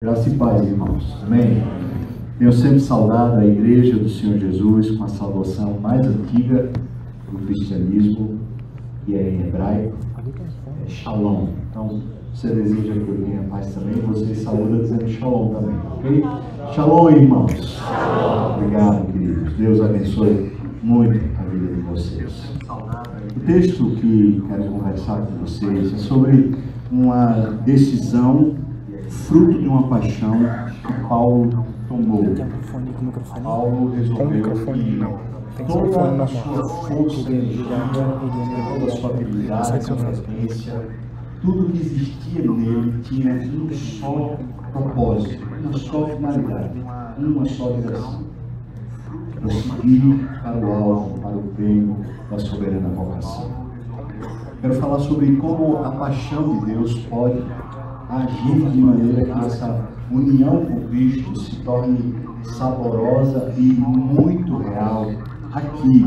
Graças e paz, irmãos. Amém. Tenho sempre saudado a Igreja do Senhor Jesus com a salvação mais antiga do cristianismo, que é em hebraico, é Shalom. Então, se você deseja que eu tenha paz também, você saúda dizendo Shalom também, ok? Shalom, irmãos. Obrigado, queridos. Deus abençoe muito a vida de vocês. O texto que quero conversar com vocês é sobre uma decisão fruto de uma paixão, que Paulo tomou. Paulo resolveu que toda a sua força, energia, toda a sua habilidade, competência, tudo que existia nele tinha um só propósito, uma só finalidade, uma só direção. Prosseguir para o alvo, para o bem da soberana vocação. Quero falar sobre como a paixão de Deus pode agimos de maneira que essa união com Cristo se torne saborosa e muito real aqui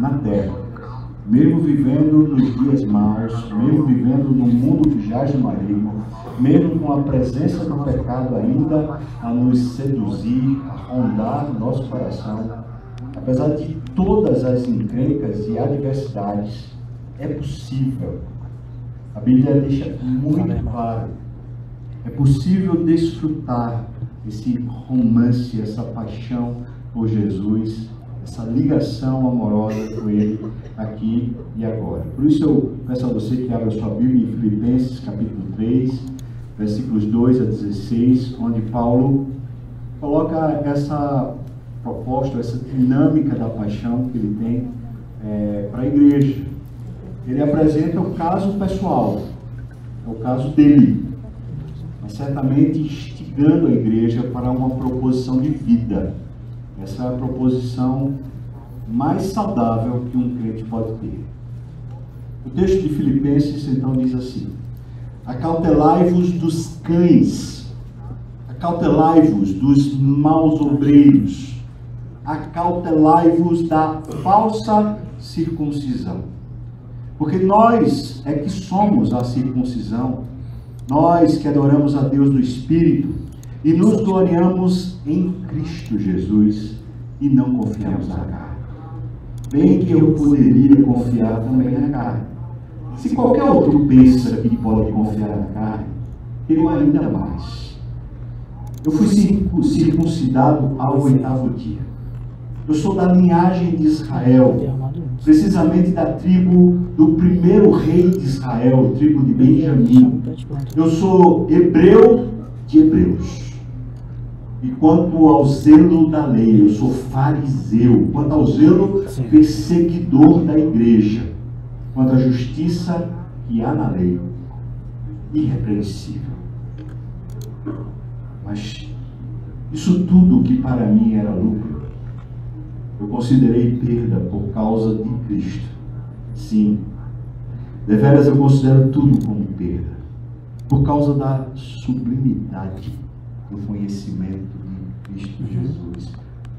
na terra. Mesmo vivendo nos dias maus, mesmo vivendo num mundo que jaz maligno, mesmo com a presença do pecado ainda a nos seduzir, a rondar nosso coração, apesar de todas as encrencas e adversidades, é possível a Bíblia deixa muito claro. É possível desfrutar esse romance, essa paixão por Jesus, essa ligação amorosa com Ele aqui e agora. Por isso eu peço a você que abra sua Bíblia em Filipenses capítulo 3, versículos 2 a 16, onde Paulo coloca essa proposta, essa dinâmica da paixão que ele tem é, eh, para a igreja ele apresenta o caso pessoal, é o caso dele, mas certamente instigando a igreja para uma proposição de vida. Essa é a proposição mais saudável que um crente pode ter. O texto de Filipenses então diz assim: Acautelai-vos dos cães, acautelai-vos dos maus obreiros, acautelai-vos da falsa circuncisão. Porque nós é que somos a circuncisão, nós que adoramos a Deus no Espírito e nos gloriamos em Cristo Jesus e não confiamos na carne. Bem que eu poderia confiar também na carne. Se qualquer outro pensa que pode confiar na carne, eu ainda mais. Eu fui circuncidado ao oitavo dia. Eu sou da linhagem de Israel precisamente da tribo do primeiro rei de Israel, tribo de Benjamim. Eu sou hebreu de hebreus. E quanto ao zelo da lei, eu sou fariseu. Quanto ao zelo, perseguidor da igreja. Quanto à justiça que há na lei, irrepreensível. Mas isso tudo que para mim era lucro, eu considerei perda por causa de Cristo. Sim, deveras eu considero tudo como perda, por causa da sublimidade do conhecimento de Cristo uhum. Jesus,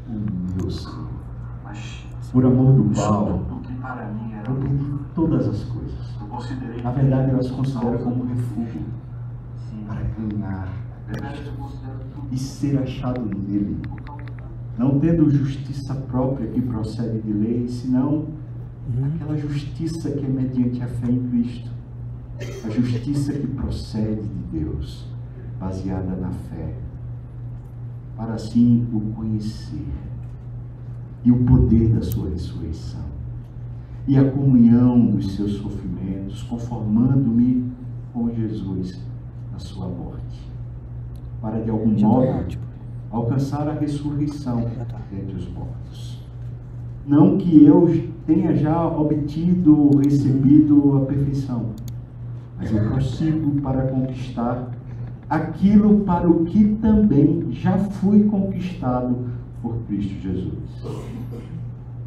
o meu Senhor. Por amor do mal, eu perdi todas as coisas. Na verdade, eu as considero como refúgio para ganhar e ser achado nele não tendo justiça própria que procede de lei, senão uhum. aquela justiça que é mediante a fé em Cristo, a justiça que procede de Deus, baseada na fé, para assim o conhecer e o poder da sua ressurreição e a comunhão dos seus sofrimentos, conformando-me com Jesus na sua morte, para de algum modo alcançar a ressurreição ah, tá. entre os mortos. Não que eu tenha já obtido ou recebido a perfeição, mas eu consigo para conquistar aquilo para o que também já fui conquistado por Cristo Jesus.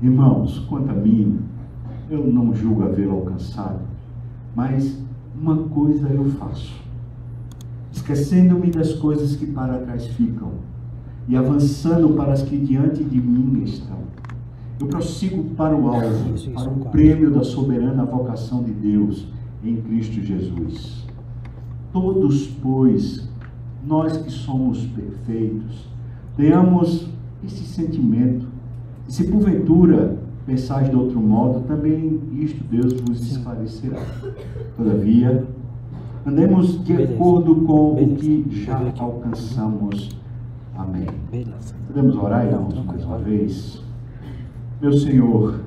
Irmãos, quanto a mim, eu não julgo haver alcançado, mas uma coisa eu faço, esquecendo-me das coisas que para trás ficam e avançando para as que diante de mim estão. Eu prossigo para o alvo, para o prêmio da soberana vocação de Deus em Cristo Jesus. Todos, pois, nós que somos perfeitos, tenhamos esse sentimento. E se porventura pensais de outro modo, também isto Deus vos esclarecerá. Todavia, andemos de acordo com o que já alcançamos Amém. Beleza. Podemos orar, irmãos, então? Não, mais uma vez? Meu Senhor,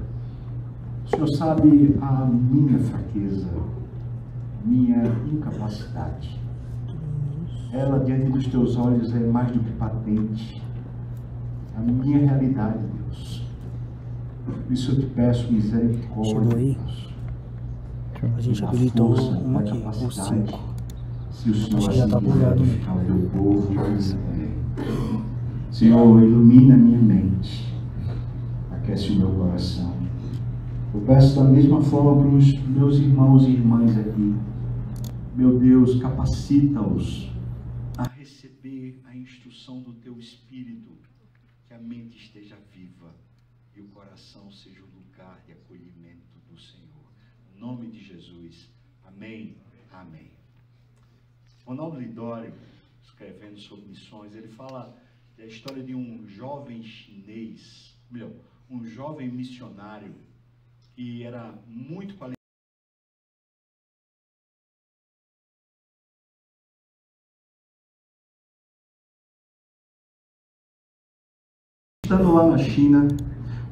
o Senhor sabe a minha fraqueza, minha incapacidade. Ela, diante dos teus olhos, é mais do que patente. É a minha realidade, Deus. Por isso eu te peço misericórdia, Deus. A gente habilitou uma aqui, ou cinco. Se o Senhor tá assim glorificar o meu povo, amém. Senhor, ilumina minha mente, aquece o meu coração. Eu peço da mesma forma para os meus irmãos e irmãs aqui. Meu Deus, capacita-os a receber a instrução do teu Espírito, que a mente esteja viva e o coração seja o lugar de acolhimento do Senhor. Em nome de Jesus. Amém. Amém. Ronaldo é Lidório escrevendo sobre missões, ele fala da história de um jovem chinês, melhor, um jovem missionário, que era muito qualificado. Estando lá na China,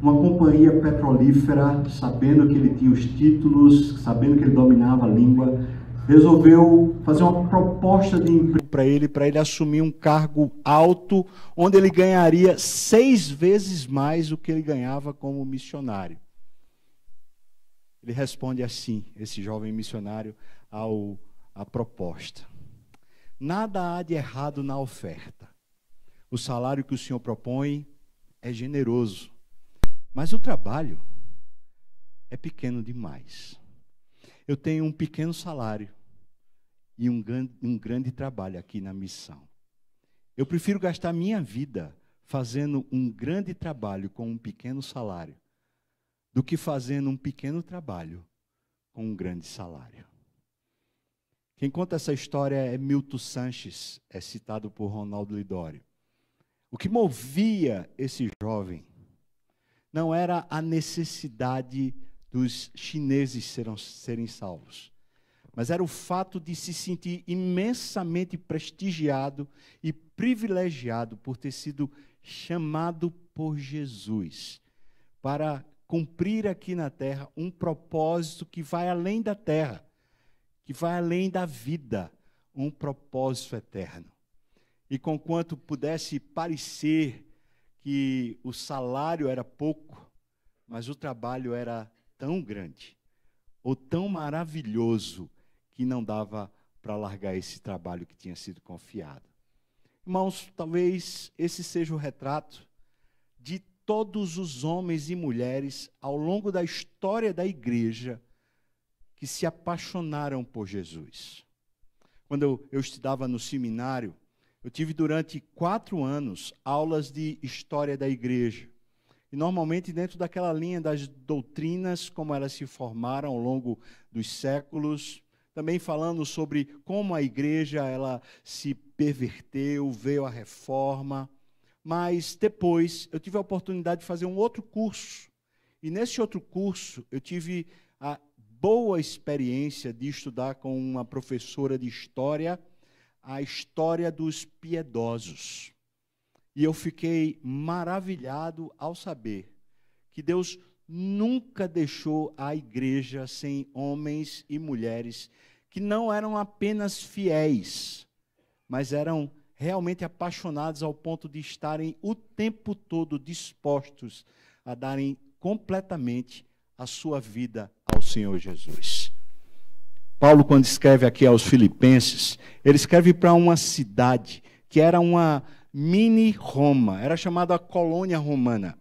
uma companhia petrolífera, sabendo que ele tinha os títulos, sabendo que ele dominava a língua, resolveu fazer uma proposta de emprego para ele, para ele assumir um cargo alto, onde ele ganharia seis vezes mais do que ele ganhava como missionário. Ele responde assim, esse jovem missionário, ao, à proposta. Nada há de errado na oferta. O salário que o senhor propõe é generoso, mas o trabalho é pequeno demais eu tenho um pequeno salário e um, um grande trabalho aqui na missão. Eu prefiro gastar minha vida fazendo um grande trabalho com um pequeno salário do que fazendo um pequeno trabalho com um grande salário. Quem conta essa história é Milton Sanches, é citado por Ronaldo Lidório. O que movia esse jovem não era a necessidade dos chineses serão, serem salvos, mas era o fato de se sentir imensamente prestigiado e privilegiado por ter sido chamado por Jesus para cumprir aqui na terra um propósito que vai além da terra, que vai além da vida, um propósito eterno. E conquanto pudesse parecer que o salário era pouco, mas o trabalho era tão grande ou tão maravilhoso que não dava para largar esse trabalho que tinha sido confiado. Irmãos, talvez esse seja o retrato de todos os homens e mulheres ao longo da história da igreja que se apaixonaram por Jesus. Quando eu, eu estudava no seminário, eu tive durante quatro anos aulas de história da igreja e normalmente dentro daquela linha das doutrinas, como elas se formaram ao longo dos séculos, também falando sobre como a igreja ela se perverteu, veio a reforma. Mas depois eu tive a oportunidade de fazer um outro curso. E nesse outro curso eu tive a boa experiência de estudar com uma professora de história a história dos piedosos. E eu fiquei maravilhado ao saber que Deus nunca deixou a igreja sem homens e mulheres que não eram apenas fiéis, mas eram realmente apaixonados ao ponto de estarem o tempo todo dispostos a darem completamente a sua vida ao Senhor Jesus. Paulo, quando escreve aqui aos Filipenses, ele escreve para uma cidade que era uma Mini Roma, era chamada colônia romana.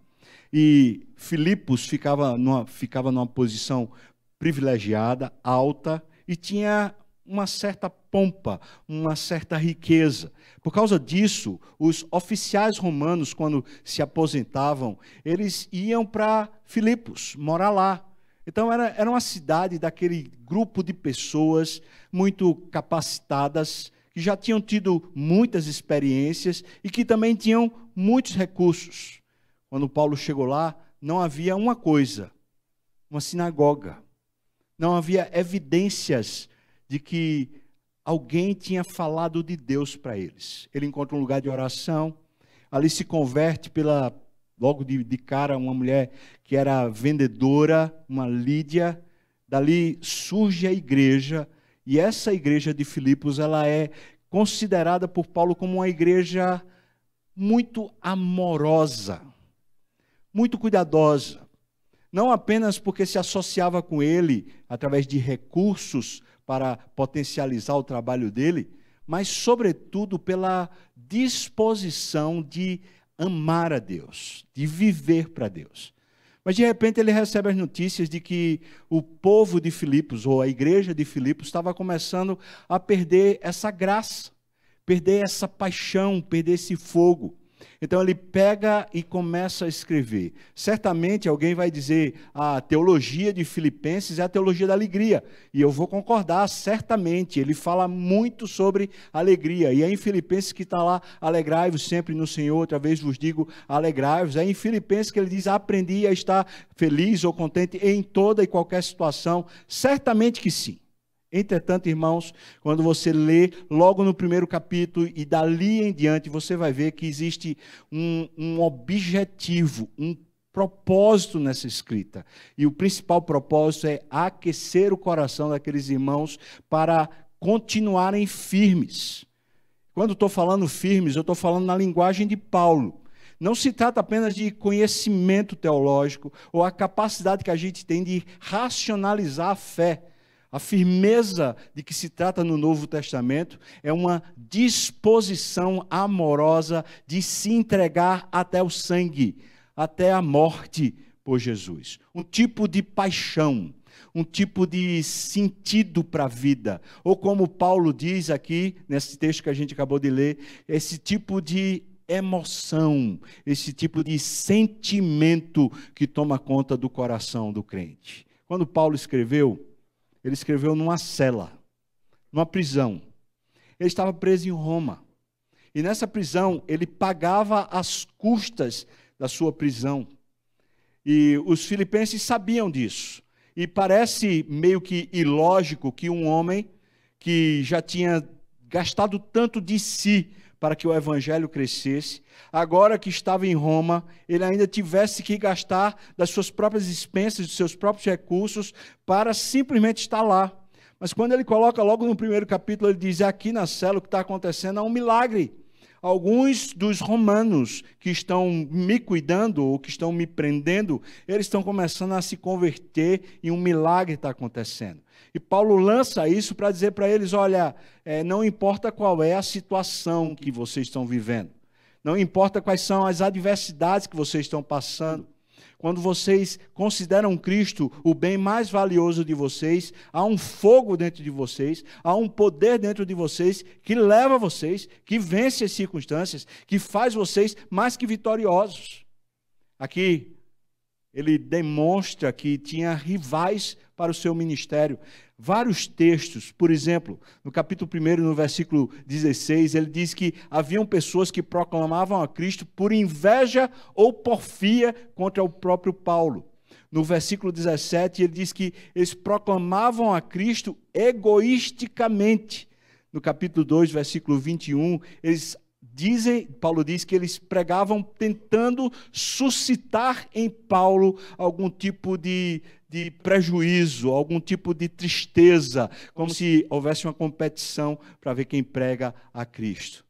E Filipos ficava numa, ficava numa posição privilegiada, alta, e tinha uma certa pompa, uma certa riqueza. Por causa disso, os oficiais romanos, quando se aposentavam, eles iam para Filipos, morar lá. Então, era, era uma cidade daquele grupo de pessoas muito capacitadas que já tinham tido muitas experiências e que também tinham muitos recursos. Quando Paulo chegou lá, não havia uma coisa, uma sinagoga. Não havia evidências de que alguém tinha falado de Deus para eles. Ele encontra um lugar de oração, ali se converte pela logo de, de cara uma mulher que era vendedora, uma Lídia. Dali surge a igreja e essa igreja de Filipos, ela é considerada por Paulo como uma igreja muito amorosa, muito cuidadosa. Não apenas porque se associava com ele através de recursos para potencializar o trabalho dele, mas, sobretudo, pela disposição de amar a Deus, de viver para Deus. Mas de repente ele recebe as notícias de que o povo de Filipos, ou a igreja de Filipos, estava começando a perder essa graça, perder essa paixão, perder esse fogo. Então ele pega e começa a escrever. Certamente alguém vai dizer: a teologia de Filipenses é a teologia da alegria. E eu vou concordar, certamente. Ele fala muito sobre alegria. E é em Filipenses que está lá: alegrai-vos sempre no Senhor. Outra vez vos digo: alegrai-vos. É em Filipenses que ele diz: aprendi a estar feliz ou contente em toda e qualquer situação. Certamente que sim. Entretanto, irmãos, quando você lê logo no primeiro capítulo e dali em diante, você vai ver que existe um, um objetivo, um propósito nessa escrita. E o principal propósito é aquecer o coração daqueles irmãos para continuarem firmes. Quando estou falando firmes, eu estou falando na linguagem de Paulo. Não se trata apenas de conhecimento teológico ou a capacidade que a gente tem de racionalizar a fé a firmeza de que se trata no Novo Testamento é uma disposição amorosa de se entregar até o sangue, até a morte por Jesus. Um tipo de paixão, um tipo de sentido para a vida. Ou como Paulo diz aqui, nesse texto que a gente acabou de ler, esse tipo de emoção, esse tipo de sentimento que toma conta do coração do crente. Quando Paulo escreveu ele escreveu numa cela, numa prisão. Ele estava preso em Roma. E nessa prisão, ele pagava as custas da sua prisão. E os filipenses sabiam disso. E parece meio que ilógico que um homem que já tinha gastado tanto de si para que o evangelho crescesse. Agora que estava em Roma, ele ainda tivesse que gastar das suas próprias expensas, dos seus próprios recursos, para simplesmente estar lá. Mas quando ele coloca logo no primeiro capítulo, ele diz: é aqui na cela o que está acontecendo é um milagre. Alguns dos romanos que estão me cuidando ou que estão me prendendo, eles estão começando a se converter e um milagre está acontecendo. E Paulo lança isso para dizer para eles: olha, é, não importa qual é a situação que vocês estão vivendo, não importa quais são as adversidades que vocês estão passando, quando vocês consideram Cristo o bem mais valioso de vocês, há um fogo dentro de vocês, há um poder dentro de vocês que leva vocês, que vence as circunstâncias, que faz vocês mais que vitoriosos. Aqui, ele demonstra que tinha rivais para o seu ministério vários textos. Por exemplo, no capítulo 1, no versículo 16, ele diz que haviam pessoas que proclamavam a Cristo por inveja ou porfia contra o próprio Paulo. No versículo 17, ele diz que eles proclamavam a Cristo egoisticamente. No capítulo 2, versículo 21, eles dizem, Paulo diz que eles pregavam tentando suscitar em Paulo algum tipo de de prejuízo, algum tipo de tristeza, como se houvesse uma competição para ver quem prega a Cristo.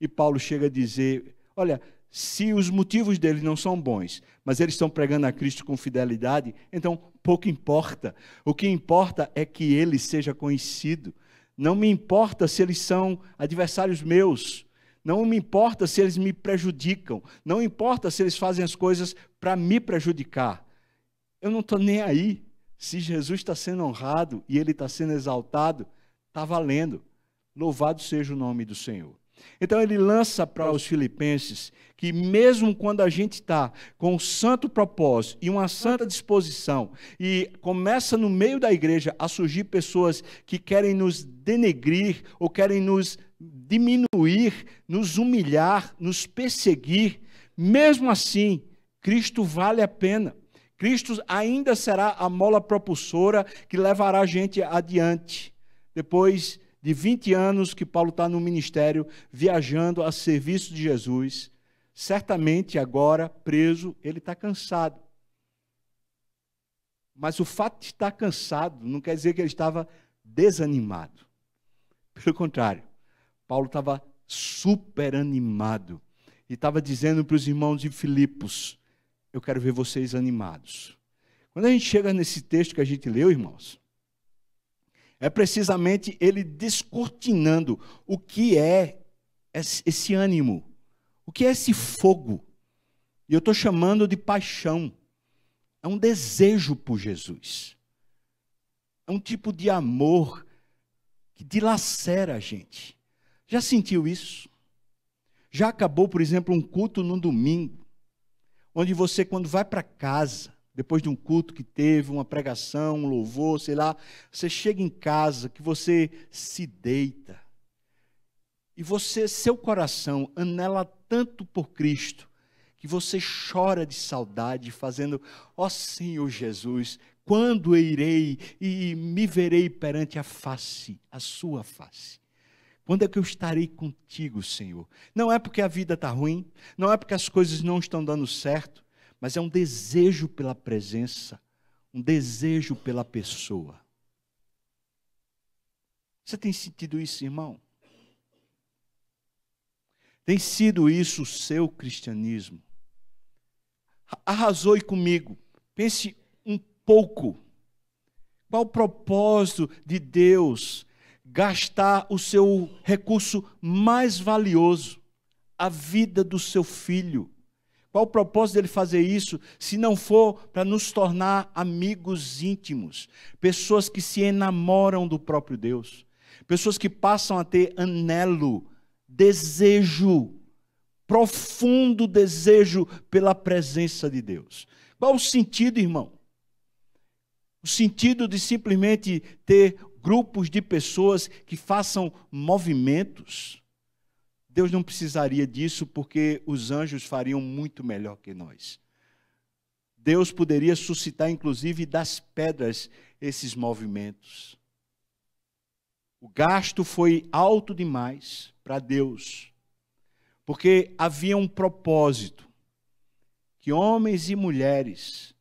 E Paulo chega a dizer: olha, se os motivos deles não são bons, mas eles estão pregando a Cristo com fidelidade, então pouco importa. O que importa é que ele seja conhecido. Não me importa se eles são adversários meus. Não me importa se eles me prejudicam. Não importa se eles fazem as coisas para me prejudicar. Eu não estou nem aí. Se Jesus está sendo honrado e ele está sendo exaltado, está valendo. Louvado seja o nome do Senhor. Então ele lança para os filipenses que mesmo quando a gente está com um santo propósito e uma santa disposição e começa no meio da igreja a surgir pessoas que querem nos denegrir ou querem nos diminuir, nos humilhar, nos perseguir, mesmo assim Cristo vale a pena. Cristo ainda será a mola propulsora que levará a gente adiante. Depois de 20 anos que Paulo está no ministério, viajando a serviço de Jesus, certamente agora, preso, ele está cansado. Mas o fato de estar cansado não quer dizer que ele estava desanimado. Pelo contrário, Paulo estava superanimado e estava dizendo para os irmãos de Filipos: eu quero ver vocês animados. Quando a gente chega nesse texto que a gente leu, irmãos, é precisamente ele descortinando o que é esse ânimo, o que é esse fogo. E eu estou chamando de paixão. É um desejo por Jesus. É um tipo de amor que dilacera a gente. Já sentiu isso? Já acabou, por exemplo, um culto no domingo onde você, quando vai para casa, depois de um culto que teve, uma pregação, um louvor, sei lá, você chega em casa, que você se deita. E você, seu coração anela tanto por Cristo, que você chora de saudade, fazendo: "Ó oh, Senhor Jesus, quando irei e me verei perante a face, a sua face?" Quando é que eu estarei contigo, Senhor? Não é porque a vida está ruim, não é porque as coisas não estão dando certo, mas é um desejo pela presença, um desejo pela pessoa. Você tem sentido isso, irmão? Tem sido isso o seu cristianismo? Arrasoe comigo. Pense um pouco. Qual o propósito de Deus gastar o seu recurso mais valioso, a vida do seu filho. Qual o propósito dele fazer isso, se não for para nos tornar amigos íntimos, pessoas que se enamoram do próprio Deus, pessoas que passam a ter anelo, desejo, profundo desejo pela presença de Deus. Qual o sentido, irmão? O sentido de simplesmente ter grupos de pessoas que façam movimentos. Deus não precisaria disso porque os anjos fariam muito melhor que nós. Deus poderia suscitar, inclusive, das pedras esses movimentos. O gasto foi alto demais para Deus, porque havia um propósito que homens e mulheres,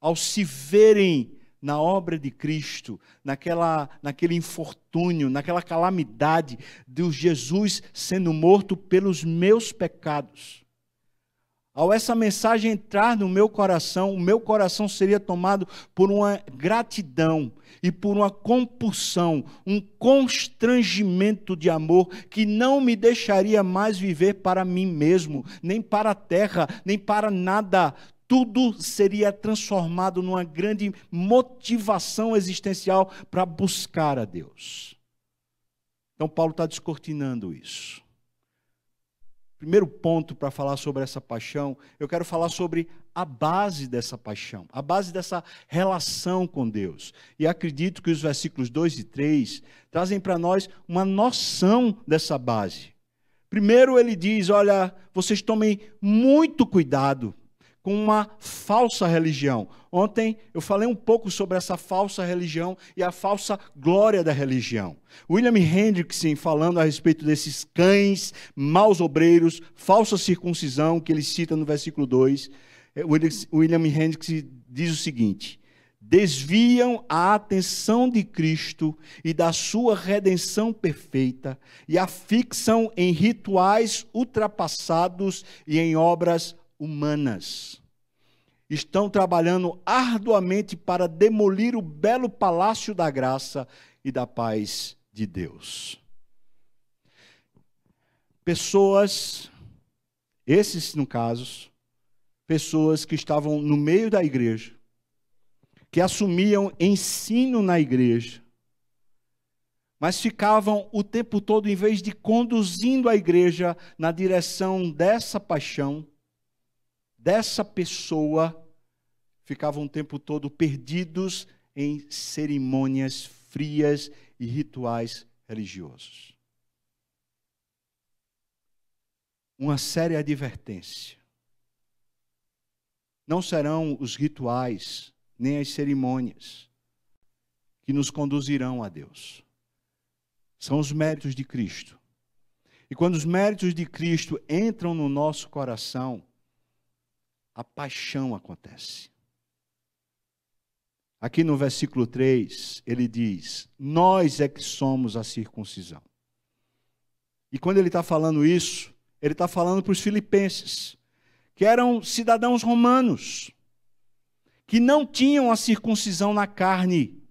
ao se verem na obra de Cristo, naquela, naquele infortúnio, naquela calamidade de Jesus sendo morto pelos meus pecados. Ao essa mensagem entrar no meu coração, o meu coração seria tomado por uma gratidão e por uma compulsão, um constrangimento de amor que não me deixaria mais viver para mim mesmo, nem para a terra, nem para nada tudo seria transformado numa grande motivação existencial para buscar a Deus. Então, Paulo está descortinando isso. Primeiro ponto para falar sobre essa paixão, eu quero falar sobre a base dessa paixão, a base dessa relação com Deus. E acredito que os versículos 2 e 3 trazem para nós uma noção dessa base. Primeiro, ele diz: Olha, vocês tomem muito cuidado com uma falsa religião. Ontem eu falei um pouco sobre essa falsa religião e a falsa glória da religião. William Hendrickson falando a respeito desses cães, maus obreiros, falsa circuncisão que ele cita no versículo 2, é, William Hendrickson diz o seguinte: desviam a atenção de Cristo e da sua redenção perfeita e a fixam em rituais ultrapassados e em obras humanas estão trabalhando arduamente para demolir o belo palácio da graça e da paz de Deus. Pessoas, esses no caso, pessoas que estavam no meio da igreja, que assumiam ensino na igreja, mas ficavam o tempo todo, em vez de conduzindo a igreja na direção dessa paixão, dessa pessoa ficavam o tempo todo perdidos em cerimônias frias e rituais religiosos. Uma séria advertência. Não serão os rituais nem as cerimônias que nos conduzirão a Deus. São os méritos de Cristo. E quando os méritos de Cristo entram no nosso coração, a paixão acontece. Aqui no versículo 3, ele diz: Nós é que somos a circuncisão. E quando ele está falando isso, ele está falando para os filipenses, que eram cidadãos romanos, que não tinham a circuncisão na carne,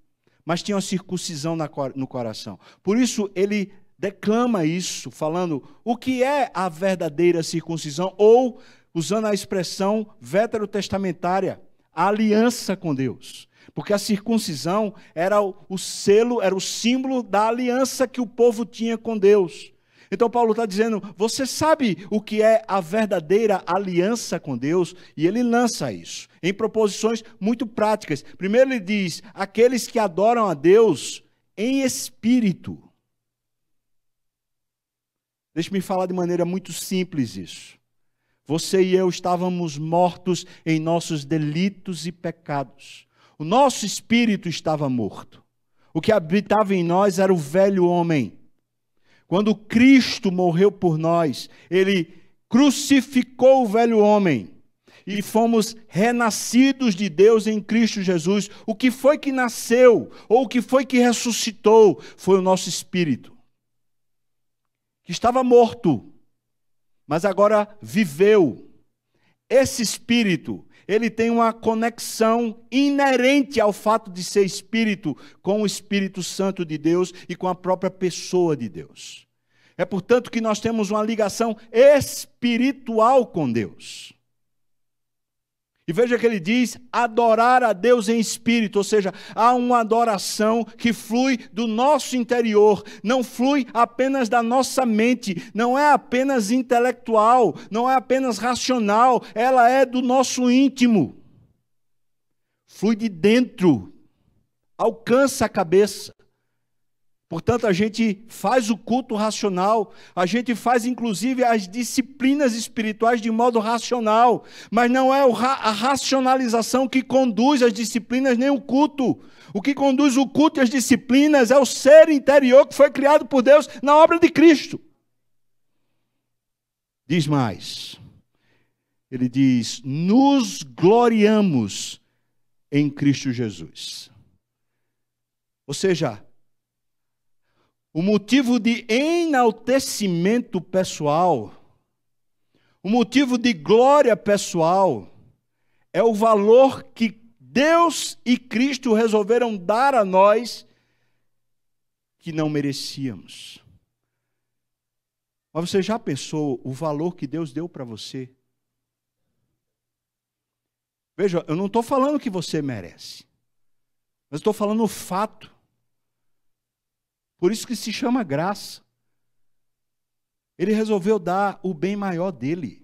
mas tinham a circuncisão no coração. Por isso, ele declama isso, falando o que é a verdadeira circuncisão, ou usando a expressão veterotestamentária, a aliança com Deus. Porque a circuncisão era o, o selo, era o símbolo da aliança que o povo tinha com Deus. Então Paulo está dizendo: você sabe o que é a verdadeira aliança com Deus? E ele lança isso em proposições muito práticas. Primeiro, ele diz: aqueles que adoram a Deus em espírito. Deixe-me falar de maneira muito simples isso. Você e eu estávamos mortos em nossos delitos e pecados. O nosso espírito estava morto. O que habitava em nós era o velho homem. Quando Cristo morreu por nós, ele crucificou o velho homem e fomos renascidos de Deus em Cristo Jesus. O que foi que nasceu ou o que foi que ressuscitou foi o nosso espírito, que estava morto mas agora viveu. Esse espírito, ele tem uma conexão inerente ao fato de ser espírito com o Espírito Santo de Deus e com a própria pessoa de Deus. É portanto que nós temos uma ligação espiritual com Deus. E veja que ele diz: adorar a Deus em espírito, ou seja, há uma adoração que flui do nosso interior, não flui apenas da nossa mente, não é apenas intelectual, não é apenas racional, ela é do nosso íntimo. Flui de dentro, alcança a cabeça. Portanto, a gente faz o culto racional, a gente faz inclusive as disciplinas espirituais de modo racional, mas não é a racionalização que conduz as disciplinas nem o culto. O que conduz o culto e as disciplinas é o ser interior que foi criado por Deus na obra de Cristo. Diz mais. Ele diz: "Nos gloriamos em Cristo Jesus". Ou seja, o motivo de enaltecimento pessoal, o motivo de glória pessoal, é o valor que Deus e Cristo resolveram dar a nós que não merecíamos. Mas você já pensou o valor que Deus deu para você? Veja, eu não estou falando que você merece, mas estou falando o fato por isso que se chama graça. Ele resolveu dar o bem maior dele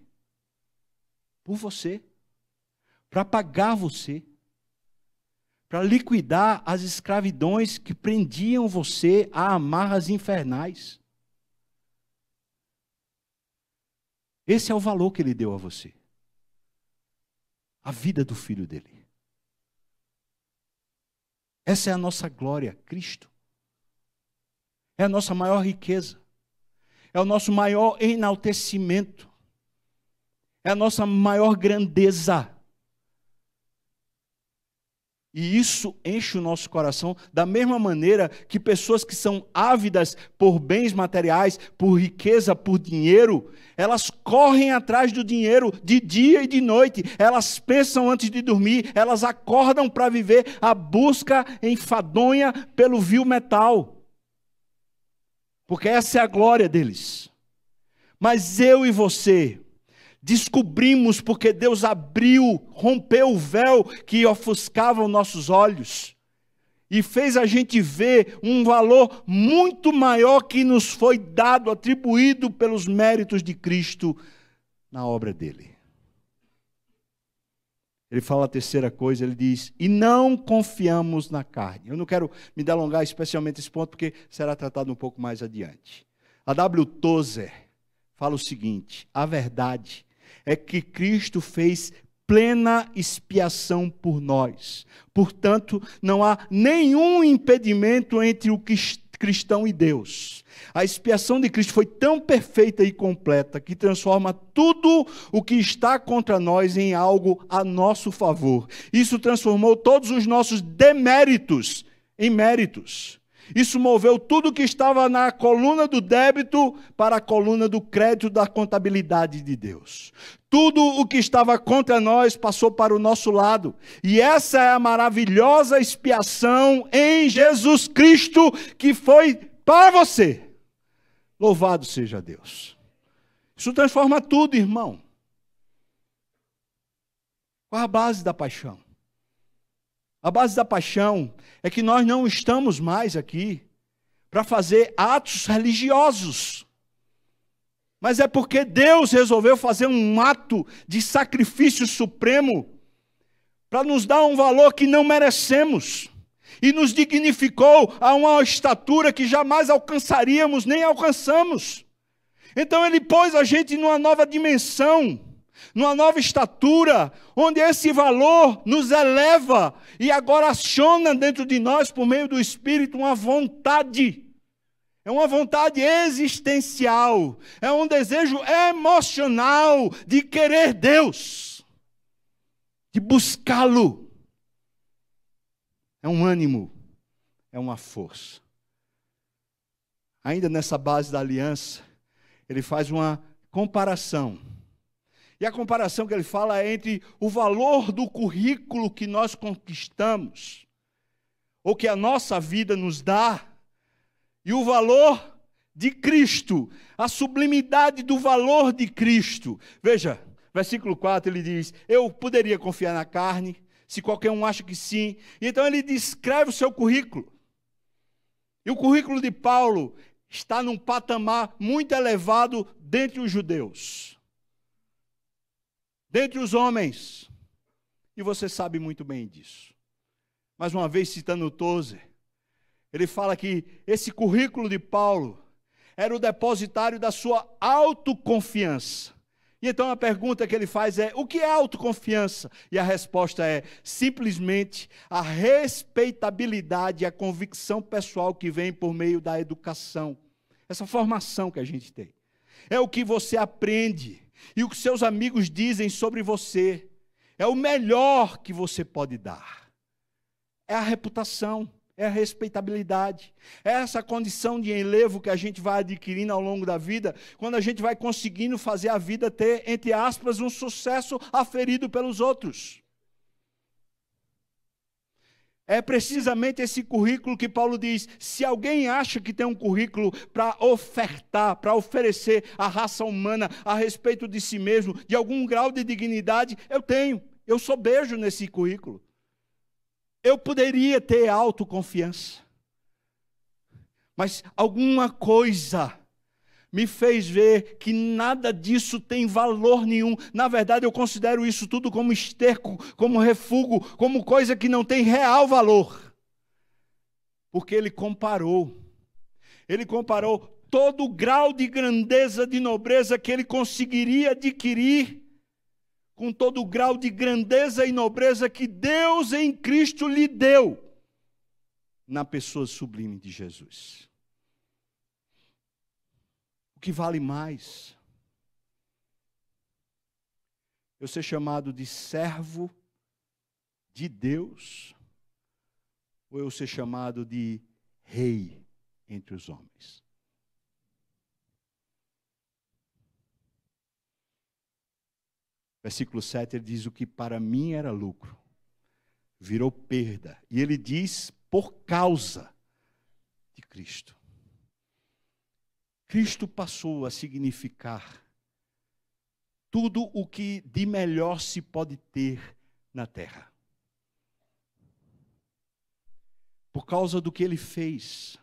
por você, para pagar você, para liquidar as escravidões que prendiam você a amarras infernais. Esse é o valor que ele deu a você. A vida do filho dele. Essa é a nossa glória, Cristo. É a nossa maior riqueza. É o nosso maior enaltecimento. É a nossa maior grandeza. E isso enche o nosso coração da mesma maneira que pessoas que são ávidas por bens materiais, por riqueza, por dinheiro, elas correm atrás do dinheiro de dia e de noite, elas pensam antes de dormir, elas acordam para viver a busca enfadonha pelo vil metal porque essa é a glória deles. Mas eu e você descobrimos porque Deus abriu, rompeu o véu que ofuscava os nossos olhos e fez a gente ver um valor muito maior que nos foi dado, atribuído pelos méritos de Cristo na obra dele. Ele fala a terceira coisa, ele diz: e não confiamos na carne. Eu não quero me delongar especialmente esse ponto, porque será tratado um pouco mais adiante. A W. Tozer fala o seguinte: a verdade é que Cristo fez plena expiação por nós. Portanto, não há nenhum impedimento entre o que está cristão e Deus. A expiação de Cristo foi tão perfeita e completa que transforma tudo o que está contra nós em algo a nosso favor. Isso transformou todos os nossos deméritos em méritos. Isso moveu tudo que estava na coluna do débito para a coluna do crédito da contabilidade de Deus. Tudo o que estava contra nós passou para o nosso lado. E essa é a maravilhosa expiação em Jesus Cristo que foi para você. Louvado seja Deus. Isso transforma tudo, irmão. Qual a base da paixão? a base da paixão é que nós não estamos mais aqui para fazer atos religiosos. Mas é porque Deus resolveu fazer um ato de sacrifício supremo para nos dar um valor que não merecemos e nos dignificou a uma estatura que jamais alcançaríamos nem alcançamos. Então ele pôs a gente numa nova dimensão numa nova estatura, onde esse valor nos eleva e agora aciona dentro de nós, por meio do Espírito, uma vontade. É uma vontade existencial, é um desejo emocional de querer Deus, de buscá-lo. É um ânimo, é uma força. Ainda nessa base da aliança, ele faz uma comparação e a comparação que ele fala é entre o valor do currículo que nós conquistamos, ou que a nossa vida nos dá, e o valor de Cristo, a sublimidade do valor de Cristo. Veja, versículo 4 ele diz: Eu poderia confiar na carne, se qualquer um acha que sim. E então ele descreve o seu currículo. E o currículo de Paulo está num patamar muito elevado dentre os judeus dentre os homens. E você sabe muito bem disso. Mais uma vez, citando Tozer, ele fala que esse currículo de Paulo era o depositário da sua autoconfiança. E então a pergunta que ele faz é: o que é autoconfiança? E a resposta é: simplesmente a respeitabilidade e a convicção pessoal que vem por meio da educação, essa formação que a gente tem. É o que você aprende e o que seus amigos dizem sobre você é o melhor que você pode dar. É a reputação, é a respeitabilidade, é essa condição de enlevo que a gente vai adquirindo ao longo da vida, quando a gente vai conseguindo fazer a vida ter, entre aspas, um sucesso aferido pelos outros. É precisamente esse currículo que Paulo diz: se alguém acha que tem um currículo para ofertar, para oferecer à raça humana a respeito de si mesmo, de algum grau de dignidade, eu tenho. Eu sou beijo nesse currículo. Eu poderia ter autoconfiança. Mas alguma coisa me fez ver que nada disso tem valor nenhum. Na verdade, eu considero isso tudo como esterco, como refúgio, como coisa que não tem real valor. Porque ele comparou. Ele comparou todo o grau de grandeza, de nobreza que ele conseguiria adquirir com todo o grau de grandeza e nobreza que Deus em Cristo lhe deu na pessoa sublime de Jesus que vale mais. Eu ser chamado de servo de Deus, ou eu ser chamado de rei entre os homens? Versículo 7 ele diz: O que para mim era lucro, virou perda. E ele diz: Por causa de Cristo. Cristo passou a significar tudo o que de melhor se pode ter na terra. Por causa do que ele fez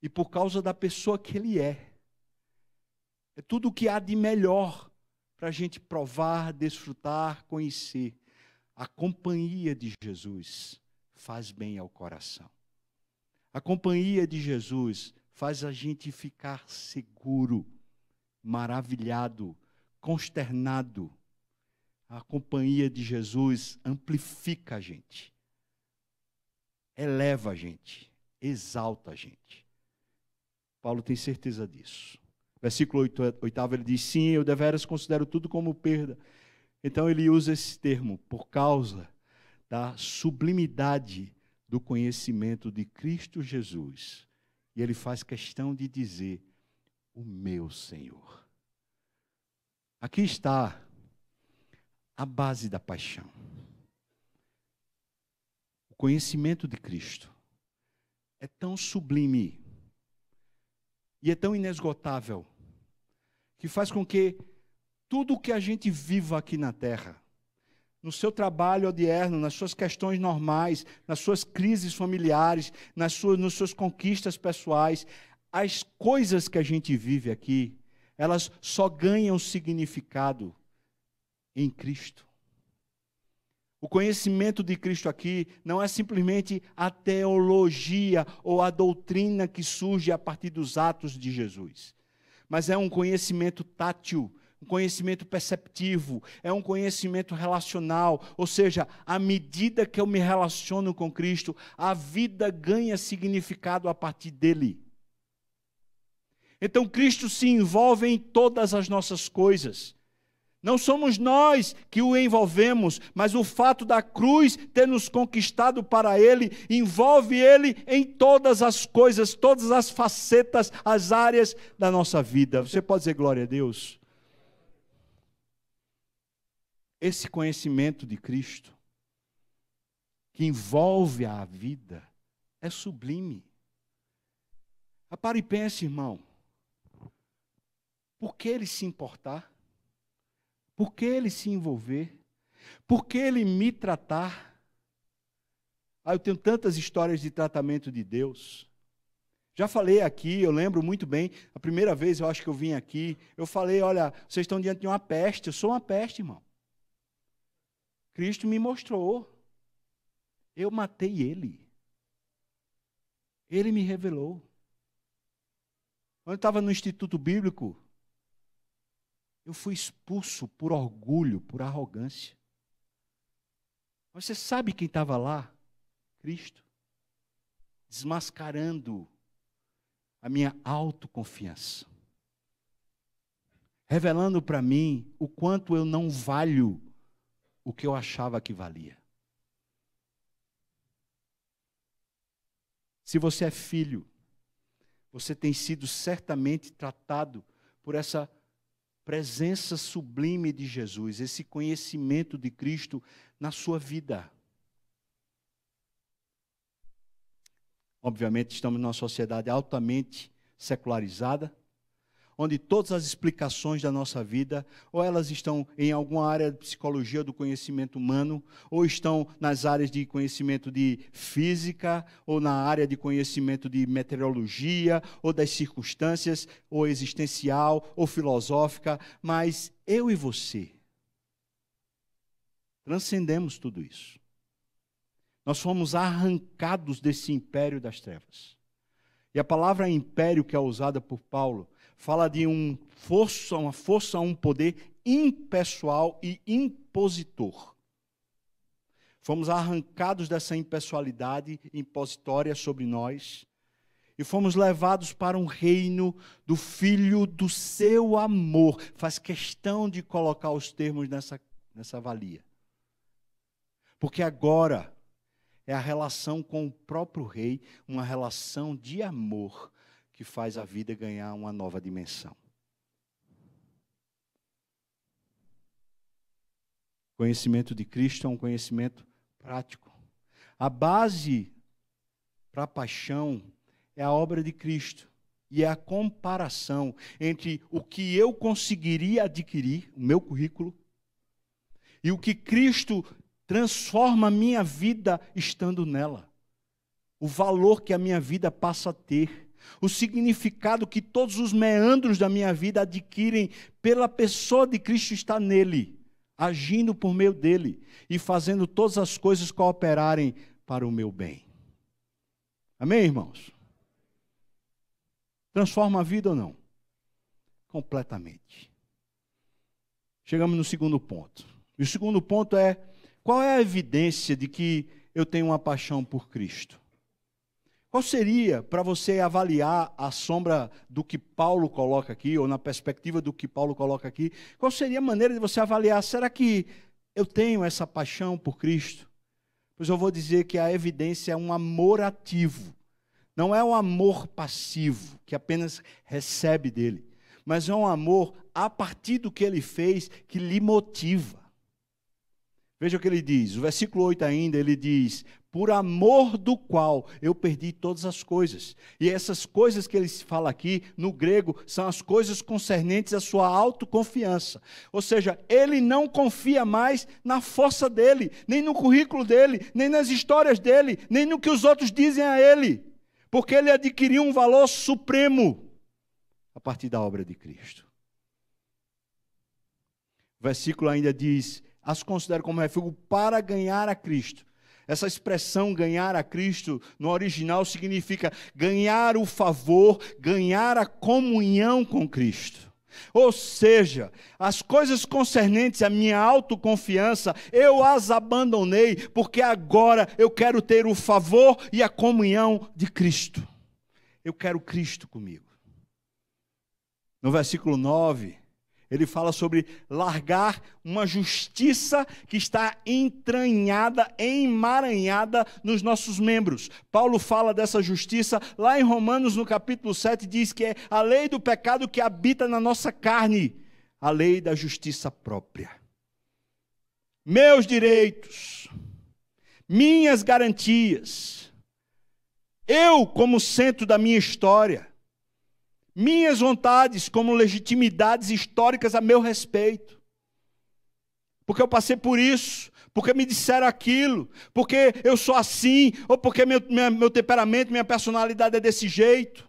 e por causa da pessoa que ele é. É tudo o que há de melhor para a gente provar, desfrutar, conhecer. A companhia de Jesus faz bem ao coração. A companhia de Jesus faz a gente ficar seguro, maravilhado, consternado. A companhia de Jesus amplifica a gente, eleva a gente, exalta a gente. Paulo tem certeza disso. Versículo 8, 8 ele diz: Sim, eu deveras considero tudo como perda. Então ele usa esse termo, por causa da sublimidade do conhecimento de Cristo Jesus e ele faz questão de dizer: O meu Senhor. Aqui está a base da paixão. O conhecimento de Cristo é tão sublime e é tão inesgotável que faz com que tudo o que a gente viva aqui na terra no seu trabalho odierno, nas suas questões normais, nas suas crises familiares, nas suas, nas suas conquistas pessoais, as coisas que a gente vive aqui, elas só ganham significado em Cristo. O conhecimento de Cristo aqui não é simplesmente a teologia ou a doutrina que surge a partir dos atos de Jesus, mas é um conhecimento tátil um conhecimento perceptivo, é um conhecimento relacional, ou seja, à medida que eu me relaciono com Cristo, a vida ganha significado a partir dele. Então Cristo se envolve em todas as nossas coisas. Não somos nós que o envolvemos, mas o fato da cruz ter nos conquistado para ele envolve ele em todas as coisas, todas as facetas, as áreas da nossa vida. Você pode dizer glória a Deus? esse conhecimento de Cristo, que envolve a vida, é sublime. Apare e pense, irmão. Por que ele se importar? Por que ele se envolver? Por que ele me tratar? Ah, eu tenho tantas histórias de tratamento de Deus. Já falei aqui, eu lembro muito bem, a primeira vez eu acho que eu vim aqui, eu falei, olha, vocês estão diante de uma peste, eu sou uma peste, irmão. Cristo me mostrou. Eu matei ele. Ele me revelou. Quando eu estava no Instituto Bíblico, eu fui expulso por orgulho, por arrogância. Você sabe quem estava lá? Cristo. Desmascarando a minha autoconfiança. Revelando para mim o quanto eu não valho o que eu achava que valia. Se você é filho, você tem sido certamente tratado por essa presença sublime de Jesus, esse conhecimento de Cristo na sua vida. Obviamente, estamos numa sociedade altamente secularizada, onde todas as explicações da nossa vida, ou elas estão em alguma área de psicologia do conhecimento humano, ou estão nas áreas de conhecimento de física, ou na área de conhecimento de meteorologia, ou das circunstâncias, ou existencial, ou filosófica, mas eu e você transcendemos tudo isso. Nós fomos arrancados desse império das trevas. E a palavra império que é usada por Paulo fala de um força, uma força, um poder impessoal e impositor. Fomos arrancados dessa impessoalidade impositória sobre nós e fomos levados para um reino do Filho do seu amor. Faz questão de colocar os termos nessa, nessa valia. Porque agora é a relação com o próprio Rei, uma relação de amor que faz a vida ganhar uma nova dimensão. O conhecimento de Cristo é um conhecimento prático. A base para a paixão é a obra de Cristo e é a comparação entre o que eu conseguiria adquirir, o meu currículo, e o que Cristo transforma a minha vida estando nela. O valor que a minha vida passa a ter o significado que todos os meandros da minha vida adquirem pela pessoa de Cristo está nele, agindo por meio dele e fazendo todas as coisas cooperarem para o meu bem. Amém, irmãos? Transforma a vida ou não? Completamente. Chegamos no segundo ponto. E o segundo ponto é: qual é a evidência de que eu tenho uma paixão por Cristo? Qual seria, para você avaliar a sombra do que Paulo coloca aqui, ou na perspectiva do que Paulo coloca aqui, qual seria a maneira de você avaliar? Será que eu tenho essa paixão por Cristo? Pois eu vou dizer que a evidência é um amor ativo, não é um amor passivo, que apenas recebe dele, mas é um amor a partir do que ele fez que lhe motiva. Veja o que ele diz, o versículo 8 ainda, ele diz: por amor do qual eu perdi todas as coisas. E essas coisas que ele fala aqui no grego são as coisas concernentes à sua autoconfiança. Ou seja, ele não confia mais na força dele, nem no currículo dele, nem nas histórias dele, nem no que os outros dizem a ele, porque ele adquiriu um valor supremo a partir da obra de Cristo. O versículo ainda diz: as considero como refúgio para ganhar a Cristo essa expressão ganhar a Cristo no original significa ganhar o favor, ganhar a comunhão com Cristo. Ou seja, as coisas concernentes à minha autoconfiança, eu as abandonei, porque agora eu quero ter o favor e a comunhão de Cristo. Eu quero Cristo comigo. No versículo 9, ele fala sobre largar uma justiça que está entranhada, emaranhada nos nossos membros. Paulo fala dessa justiça lá em Romanos, no capítulo 7, diz que é a lei do pecado que habita na nossa carne, a lei da justiça própria. Meus direitos, minhas garantias, eu como centro da minha história minhas vontades como legitimidades históricas a meu respeito. Porque eu passei por isso, porque me disseram aquilo, porque eu sou assim, ou porque meu, meu temperamento, minha personalidade é desse jeito.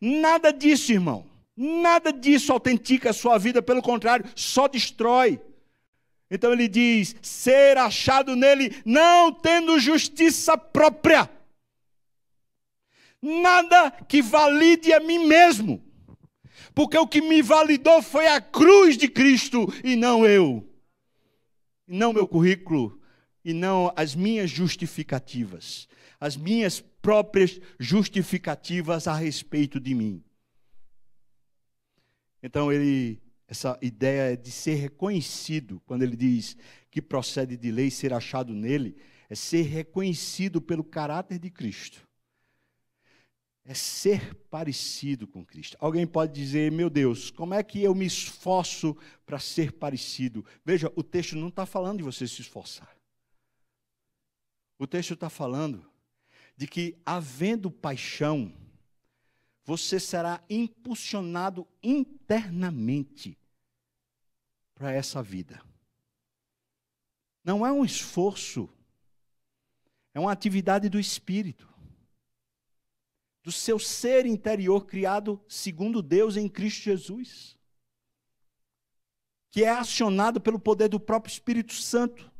Nada disso, irmão. Nada disso autentica a sua vida, pelo contrário, só destrói. Então ele diz: ser achado nele, não tendo justiça própria nada que valide a mim mesmo, porque o que me validou foi a cruz de Cristo e não eu, e não meu currículo, e não as minhas justificativas, as minhas próprias justificativas a respeito de mim. Então ele essa ideia é de ser reconhecido, quando ele diz que procede de lei ser achado nele, é ser reconhecido pelo caráter de Cristo é ser parecido com Cristo. Alguém pode dizer, meu Deus, como é que eu me esforço para ser parecido? Veja, o texto não está falando de você se esforçar. O texto está falando de que, havendo paixão, você será impulsionado internamente para essa vida. Não é um esforço, é uma atividade do espírito do seu ser interior criado segundo Deus em Cristo Jesus, que é acionado pelo poder do próprio Espírito Santo. Vou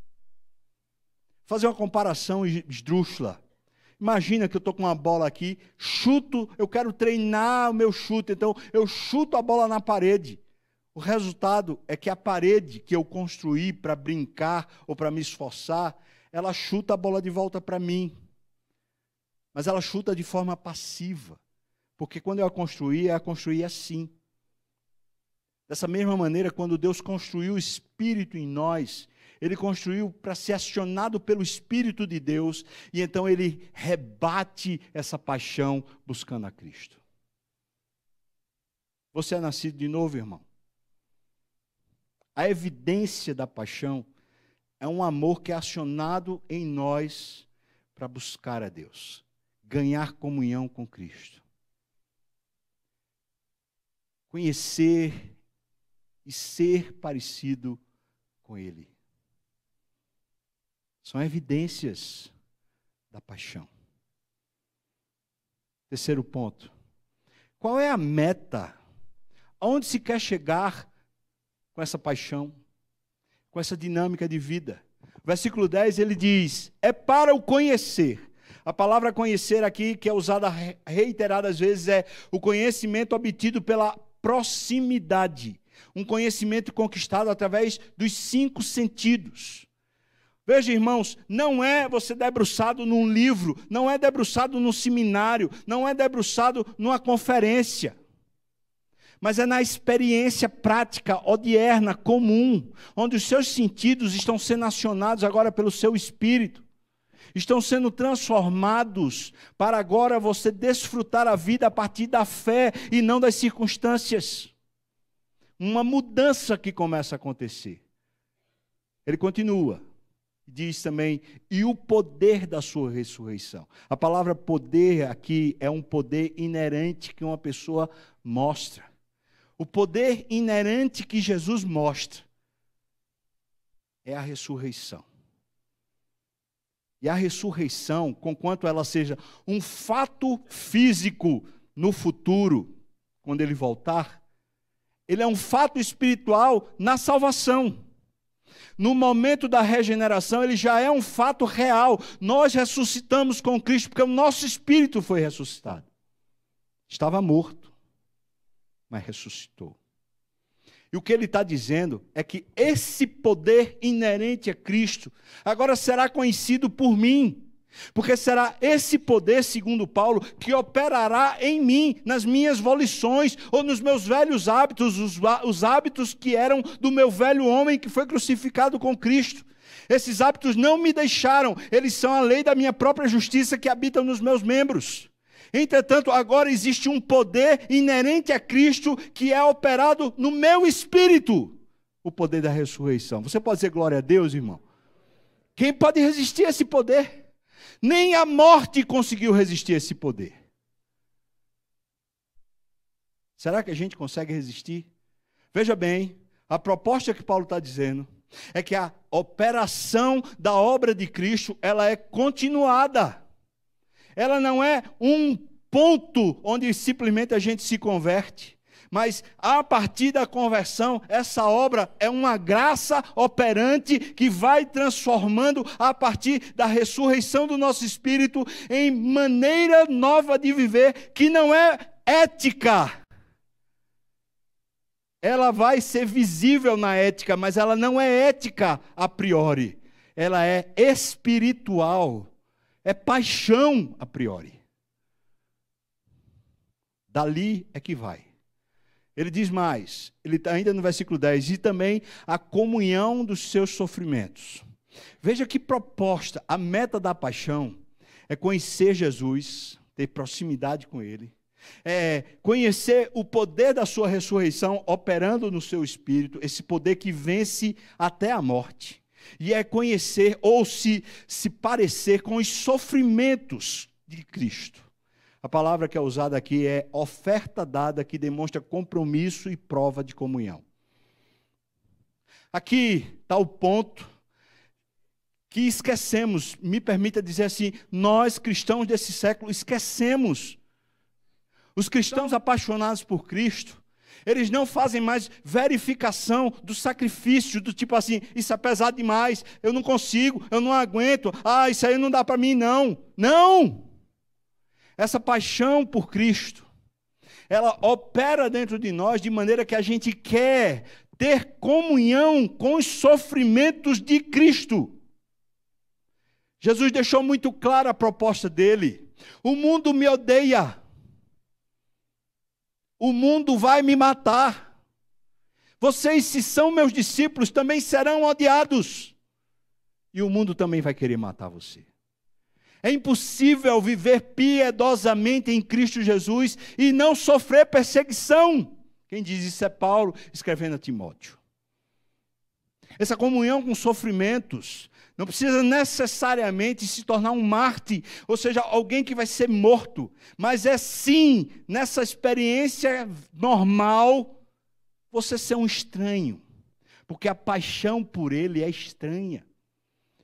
fazer uma comparação esdrúxula. Imagina que eu estou com uma bola aqui, chuto, eu quero treinar o meu chute, então eu chuto a bola na parede. O resultado é que a parede que eu construí para brincar ou para me esforçar, ela chuta a bola de volta para mim. Mas ela chuta de forma passiva. Porque quando ela construía, ela construía assim. Dessa mesma maneira, quando Deus construiu o Espírito em nós, ele construiu para ser acionado pelo Espírito de Deus, e então ele rebate essa paixão buscando a Cristo. Você é nascido de novo, irmão. A evidência da paixão é um amor que é acionado em nós para buscar a Deus ganhar comunhão com Cristo. Conhecer e ser parecido com Ele. São evidências da paixão. Terceiro ponto. Qual é a meta? Aonde se quer chegar com essa paixão? Com essa dinâmica de vida? Versículo 10 ele diz: É para o conhecer a palavra conhecer aqui, que é usada reiteradas vezes, é o conhecimento obtido pela proximidade. Um conhecimento conquistado através dos cinco sentidos. Veja, irmãos, não é você debruçado num livro, não é debruçado num seminário, não é debruçado numa conferência. Mas é na experiência prática, odierna, comum, onde os seus sentidos estão sendo acionados agora pelo seu espírito estão sendo transformados para agora você desfrutar a vida a partir da fé e não das circunstâncias. Uma mudança que começa a acontecer. Ele continua, diz também, e o poder da sua ressurreição. A palavra poder aqui é um poder inerente que uma pessoa mostra. O poder inerente que Jesus mostra é a ressurreição. E a ressurreição, conquanto ela seja um fato físico no futuro, quando ele voltar, ele é um fato espiritual na salvação. No momento da regeneração, ele já é um fato real. Nós ressuscitamos com Cristo porque o nosso espírito foi ressuscitado. Estava morto, mas ressuscitou. E o que ele está dizendo é que esse poder inerente a Cristo agora será conhecido por mim. Porque será esse poder, segundo Paulo, que operará em mim, nas minhas volições ou nos meus velhos hábitos, os, os hábitos que eram do meu velho homem que foi crucificado com Cristo. Esses hábitos não me deixaram, eles são a lei da minha própria justiça que habitam nos meus membros. Entretanto, agora existe um poder inerente a Cristo que é operado no meu espírito o poder da ressurreição. Você pode dizer glória a Deus, irmão? Quem pode resistir a esse poder? Nem a morte conseguiu resistir a esse poder. Será que a gente consegue resistir? Veja bem, a proposta que Paulo está dizendo é que a operação da obra de Cristo ela é continuada ela não é um ponto onde simplesmente a gente se converte. Mas a partir da conversão, essa obra é uma graça operante que vai transformando a partir da ressurreição do nosso espírito em maneira nova de viver que não é ética. Ela vai ser visível na ética, mas ela não é ética a priori. Ela é espiritual. É paixão a priori. Dali é que vai. Ele diz mais, ele tá ainda no versículo 10, e também a comunhão dos seus sofrimentos. Veja que proposta, a meta da paixão é conhecer Jesus, ter proximidade com ele, é conhecer o poder da sua ressurreição operando no seu espírito, esse poder que vence até a morte. E é conhecer ou se, se parecer com os sofrimentos de Cristo. A palavra que é usada aqui é oferta dada, que demonstra compromisso e prova de comunhão. Aqui está o ponto que esquecemos, me permita dizer assim, nós cristãos desse século esquecemos. Os cristãos apaixonados por Cristo eles não fazem mais verificação do sacrifício, do tipo assim, isso é pesado demais, eu não consigo, eu não aguento, ah, isso aí não dá para mim, não. Não! Essa paixão por Cristo, ela opera dentro de nós de maneira que a gente quer ter comunhão com os sofrimentos de Cristo. Jesus deixou muito clara a proposta dele. O mundo me odeia, o mundo vai me matar. Vocês, se são meus discípulos, também serão odiados. E o mundo também vai querer matar você. É impossível viver piedosamente em Cristo Jesus e não sofrer perseguição. Quem diz isso é Paulo, escrevendo a Timóteo. Essa comunhão com sofrimentos não precisa necessariamente se tornar um mártir, ou seja, alguém que vai ser morto, mas é sim, nessa experiência normal, você ser um estranho, porque a paixão por ele é estranha.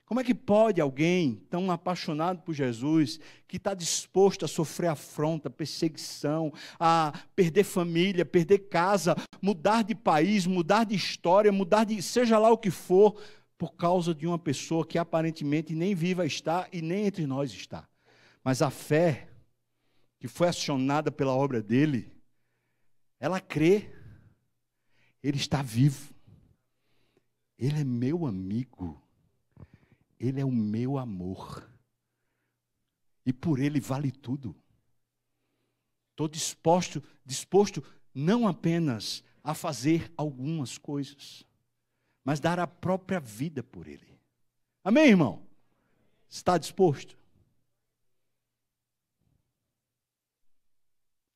Como é que pode alguém tão apaixonado por Jesus, que está disposto a sofrer afronta, perseguição, a perder família, perder casa, mudar de país, mudar de história, mudar de seja lá o que for, por causa de uma pessoa que aparentemente nem viva está e nem entre nós está. Mas a fé que foi acionada pela obra dele, ela crê, ele está vivo, ele é meu amigo, ele é o meu amor, e por ele vale tudo. Estou disposto, disposto não apenas a fazer algumas coisas, mas dar a própria vida por ele. Amém, irmão? Está disposto?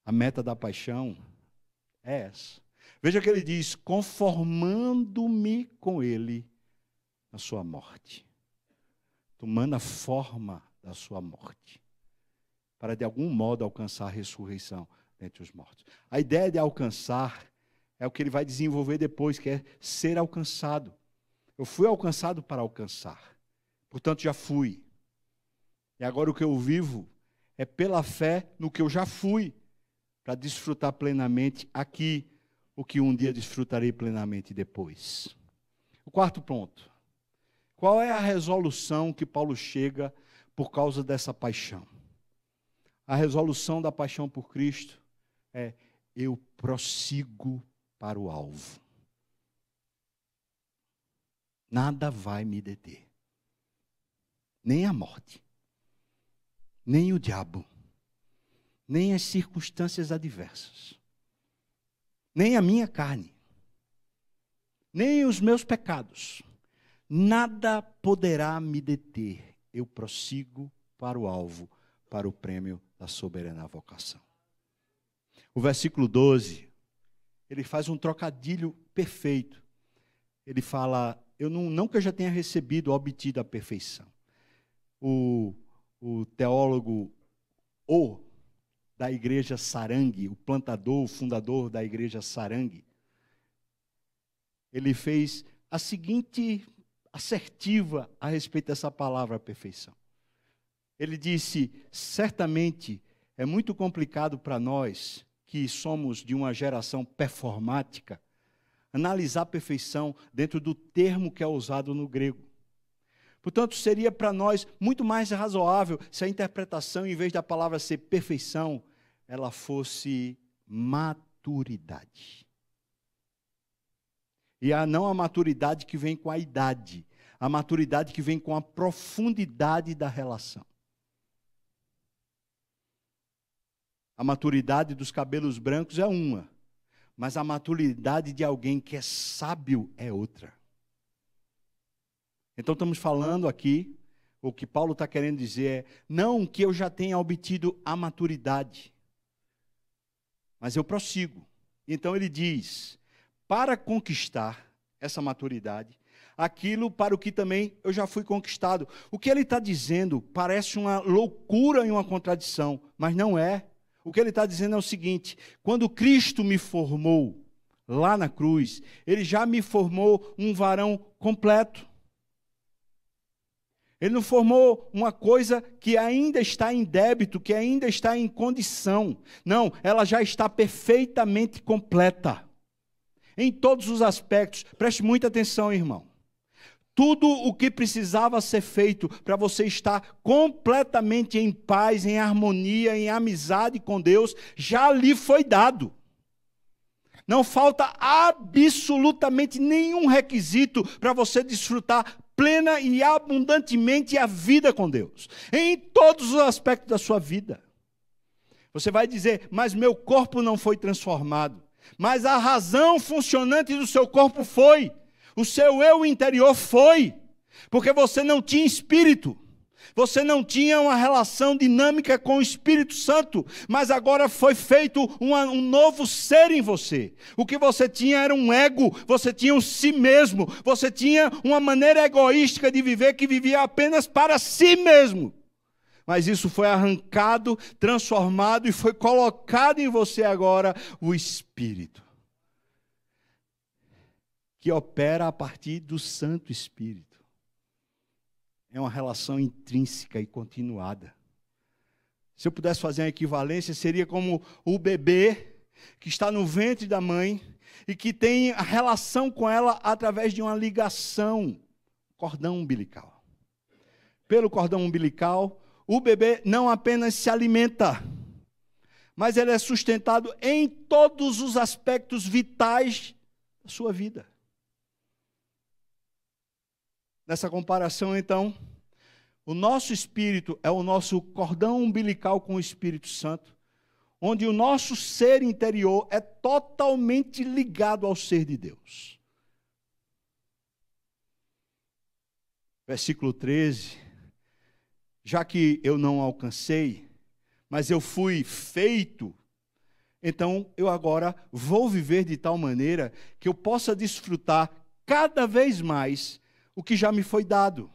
A meta da paixão é essa. Veja que ele diz: conformando-me com ele na sua morte, tomando a forma da sua morte, para de algum modo alcançar a ressurreição dentre os mortos. A ideia de alcançar é o que ele vai desenvolver depois, que é ser alcançado. Eu fui alcançado para alcançar. Portanto, já fui. E agora o que eu vivo é pela fé no que eu já fui, para desfrutar plenamente aqui o que um dia desfrutarei plenamente depois. O quarto ponto. Qual é a resolução que Paulo chega por causa dessa paixão? A resolução da paixão por Cristo é eu prossigo para o alvo. Nada vai me deter. Nem a morte, nem o diabo, nem as circunstâncias adversas, nem a minha carne, nem os meus pecados. Nada poderá me deter. Eu prossigo para o alvo, para o prêmio da soberana vocação. O versículo 12 ele faz um trocadilho perfeito. Ele fala: Eu não, não que eu já tenha recebido, obtido a perfeição. O, o teólogo O, da igreja Sarangue, o plantador, o fundador da igreja Sarangue, ele fez a seguinte assertiva a respeito dessa palavra perfeição. Ele disse: Certamente é muito complicado para nós que somos de uma geração performática, analisar a perfeição dentro do termo que é usado no grego. Portanto, seria para nós muito mais razoável se a interpretação, em vez da palavra ser perfeição, ela fosse maturidade. E a não a maturidade que vem com a idade, a maturidade que vem com a profundidade da relação. A maturidade dos cabelos brancos é uma, mas a maturidade de alguém que é sábio é outra. Então estamos falando aqui, o que Paulo está querendo dizer é: não que eu já tenha obtido a maturidade, mas eu prossigo. Então ele diz: para conquistar essa maturidade, aquilo para o que também eu já fui conquistado. O que ele está dizendo parece uma loucura e uma contradição, mas não é. O que ele está dizendo é o seguinte: quando Cristo me formou lá na cruz, ele já me formou um varão completo. Ele não formou uma coisa que ainda está em débito, que ainda está em condição. Não, ela já está perfeitamente completa. Em todos os aspectos. Preste muita atenção, irmão tudo o que precisava ser feito para você estar completamente em paz, em harmonia, em amizade com Deus, já lhe foi dado. Não falta absolutamente nenhum requisito para você desfrutar plena e abundantemente a vida com Deus, em todos os aspectos da sua vida. Você vai dizer, mas meu corpo não foi transformado. Mas a razão funcionante do seu corpo foi. O seu eu interior foi, porque você não tinha espírito. Você não tinha uma relação dinâmica com o Espírito Santo, mas agora foi feito um novo ser em você. O que você tinha era um ego, você tinha um si mesmo, você tinha uma maneira egoística de viver que vivia apenas para si mesmo. Mas isso foi arrancado, transformado e foi colocado em você agora o Espírito que opera a partir do Santo Espírito. É uma relação intrínseca e continuada. Se eu pudesse fazer uma equivalência, seria como o bebê que está no ventre da mãe e que tem a relação com ela através de uma ligação, cordão umbilical. Pelo cordão umbilical, o bebê não apenas se alimenta, mas ele é sustentado em todos os aspectos vitais da sua vida nessa comparação, então, o nosso espírito é o nosso cordão umbilical com o Espírito Santo, onde o nosso ser interior é totalmente ligado ao ser de Deus. Versículo 13: Já que eu não alcancei, mas eu fui feito, então eu agora vou viver de tal maneira que eu possa desfrutar cada vez mais o que já me foi dado.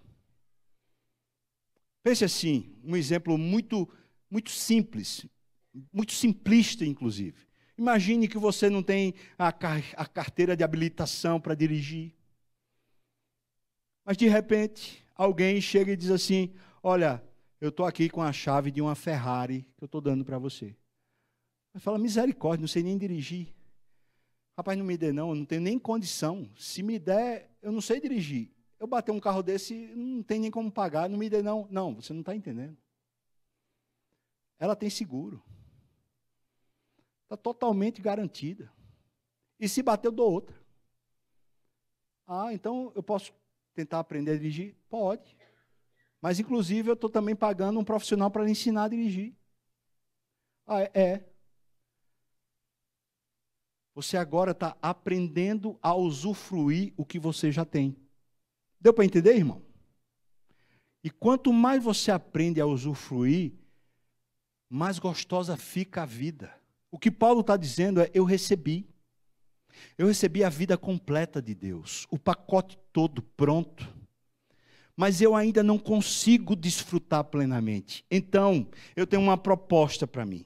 Pense assim, um exemplo muito, muito simples, muito simplista, inclusive. Imagine que você não tem a, a carteira de habilitação para dirigir. Mas, de repente, alguém chega e diz assim: Olha, eu estou aqui com a chave de uma Ferrari que eu estou dando para você. Aí fala: Misericórdia, não sei nem dirigir. Rapaz, não me dê, não, eu não tenho nem condição. Se me der, eu não sei dirigir eu bater um carro desse, não tem nem como pagar, não me dê não. Não, você não está entendendo. Ela tem seguro. Está totalmente garantida. E se bater, eu dou outra. Ah, então eu posso tentar aprender a dirigir? Pode. Mas, inclusive, eu estou também pagando um profissional para ensinar a dirigir. Ah, é. é. Você agora está aprendendo a usufruir o que você já tem. Deu para entender, irmão? E quanto mais você aprende a usufruir, mais gostosa fica a vida. O que Paulo está dizendo é: eu recebi. Eu recebi a vida completa de Deus, o pacote todo pronto. Mas eu ainda não consigo desfrutar plenamente. Então, eu tenho uma proposta para mim.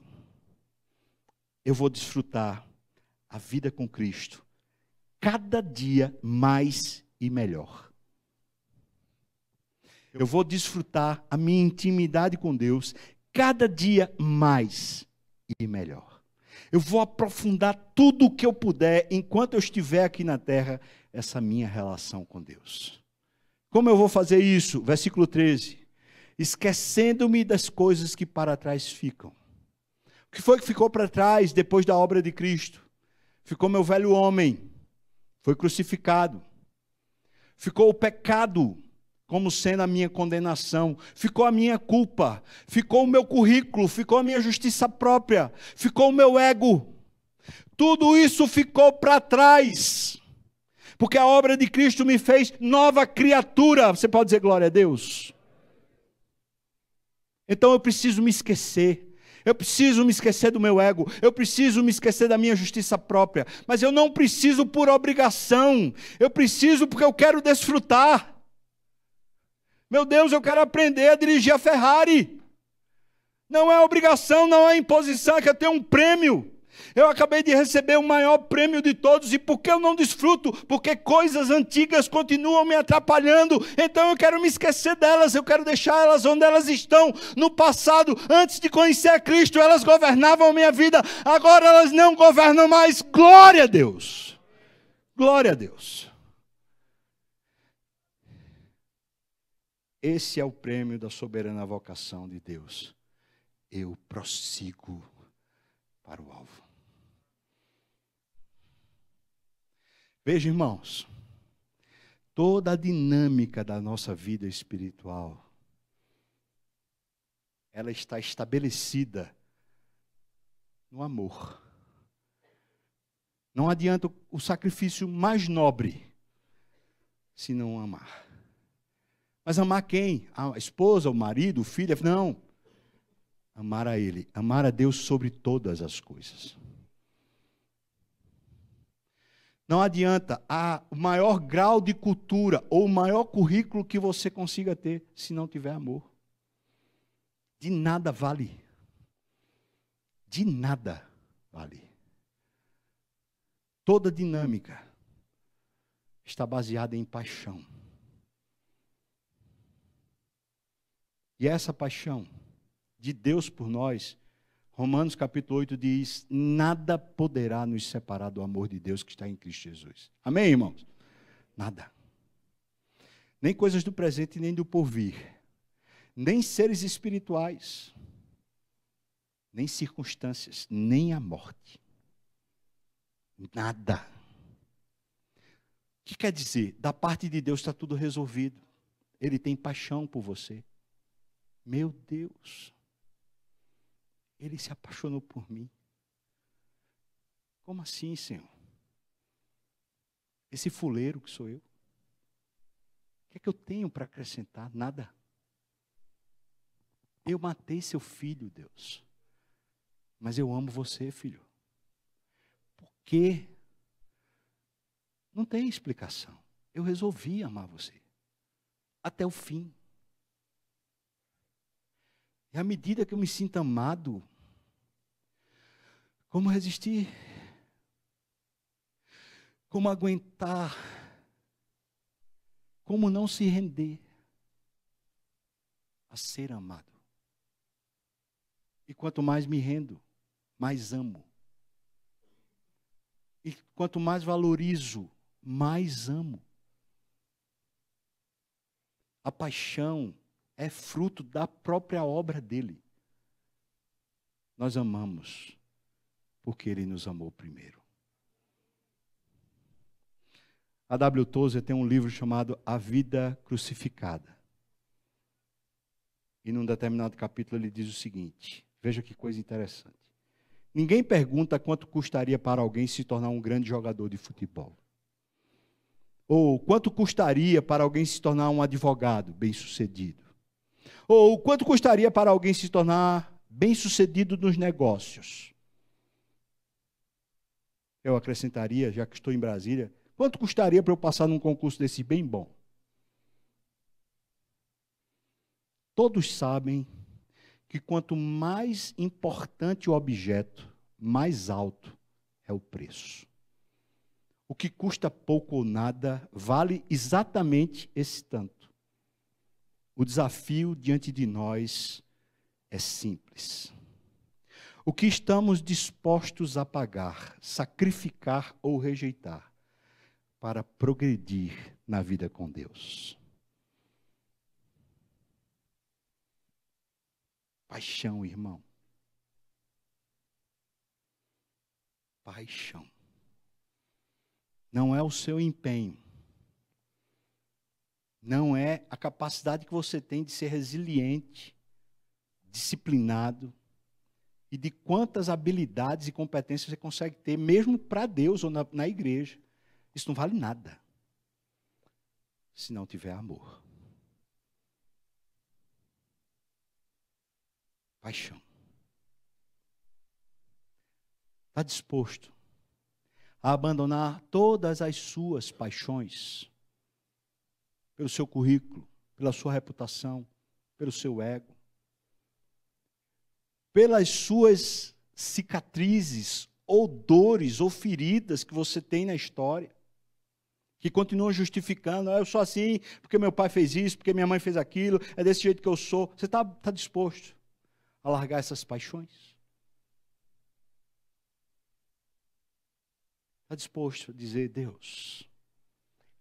Eu vou desfrutar a vida com Cristo cada dia mais e melhor. Eu vou desfrutar a minha intimidade com Deus cada dia mais e melhor. Eu vou aprofundar tudo o que eu puder enquanto eu estiver aqui na terra, essa minha relação com Deus. Como eu vou fazer isso? Versículo 13. Esquecendo-me das coisas que para trás ficam. O que foi que ficou para trás depois da obra de Cristo? Ficou meu velho homem, foi crucificado. Ficou o pecado como sendo a minha condenação, ficou a minha culpa, ficou o meu currículo, ficou a minha justiça própria, ficou o meu ego. Tudo isso ficou para trás. Porque a obra de Cristo me fez nova criatura. Você pode dizer glória a Deus? Então eu preciso me esquecer. Eu preciso me esquecer do meu ego, eu preciso me esquecer da minha justiça própria, mas eu não preciso por obrigação, eu preciso porque eu quero desfrutar. Meu Deus, eu quero aprender a dirigir a Ferrari. Não é obrigação, não é imposição, é que eu tenho um prêmio. Eu acabei de receber o maior prêmio de todos, e por que eu não desfruto? Porque coisas antigas continuam me atrapalhando, então eu quero me esquecer delas, eu quero deixar elas onde elas estão. No passado, antes de conhecer a Cristo, elas governavam a minha vida, agora elas não governam mais. Glória a Deus! Glória a Deus! Esse é o prêmio da soberana vocação de Deus. Eu prossigo para o alvo. Veja, irmãos, toda a dinâmica da nossa vida espiritual ela está estabelecida no amor. Não adianta o sacrifício mais nobre se não amar. Mas amar quem? A esposa, o marido, o filho? Não. Amar a Ele. Amar a Deus sobre todas as coisas. Não adianta a, o maior grau de cultura ou o maior currículo que você consiga ter se não tiver amor. De nada vale. De nada vale. Toda dinâmica está baseada em paixão. E essa paixão de Deus por nós, Romanos capítulo 8 diz: nada poderá nos separar do amor de Deus que está em Cristo Jesus. Amém, irmãos? Nada. Nem coisas do presente, nem do porvir. Nem seres espirituais. Nem circunstâncias. Nem a morte. Nada. O que quer dizer? Da parte de Deus está tudo resolvido. Ele tem paixão por você. Meu Deus, ele se apaixonou por mim. Como assim, Senhor? Esse fuleiro que sou eu. O que é que eu tenho para acrescentar? Nada. Eu matei seu filho, Deus. Mas eu amo você, filho. Por quê? Não tem explicação. Eu resolvi amar você. Até o fim. E à medida que eu me sinto amado, como resistir? Como aguentar? Como não se render a ser amado? E quanto mais me rendo, mais amo. E quanto mais valorizo, mais amo. A paixão é fruto da própria obra dele. Nós amamos porque ele nos amou primeiro. A W. Tozer tem um livro chamado A Vida Crucificada. E num determinado capítulo ele diz o seguinte: veja que coisa interessante. Ninguém pergunta quanto custaria para alguém se tornar um grande jogador de futebol. Ou quanto custaria para alguém se tornar um advogado bem-sucedido. Ou quanto custaria para alguém se tornar bem-sucedido nos negócios? Eu acrescentaria, já que estou em Brasília, quanto custaria para eu passar num concurso desse bem bom? Todos sabem que quanto mais importante o objeto, mais alto é o preço. O que custa pouco ou nada vale exatamente esse tanto. O desafio diante de nós é simples. O que estamos dispostos a pagar, sacrificar ou rejeitar para progredir na vida com Deus? Paixão, irmão. Paixão. Não é o seu empenho, não é a capacidade que você tem de ser resiliente, disciplinado e de quantas habilidades e competências você consegue ter, mesmo para Deus ou na, na igreja. Isso não vale nada se não tiver amor. Paixão. Está disposto a abandonar todas as suas paixões pelo seu currículo, pela sua reputação, pelo seu ego, pelas suas cicatrizes ou dores ou feridas que você tem na história, que continuam justificando, ah, eu sou assim porque meu pai fez isso, porque minha mãe fez aquilo, é desse jeito que eu sou. Você está tá disposto a largar essas paixões? Está disposto a dizer, Deus,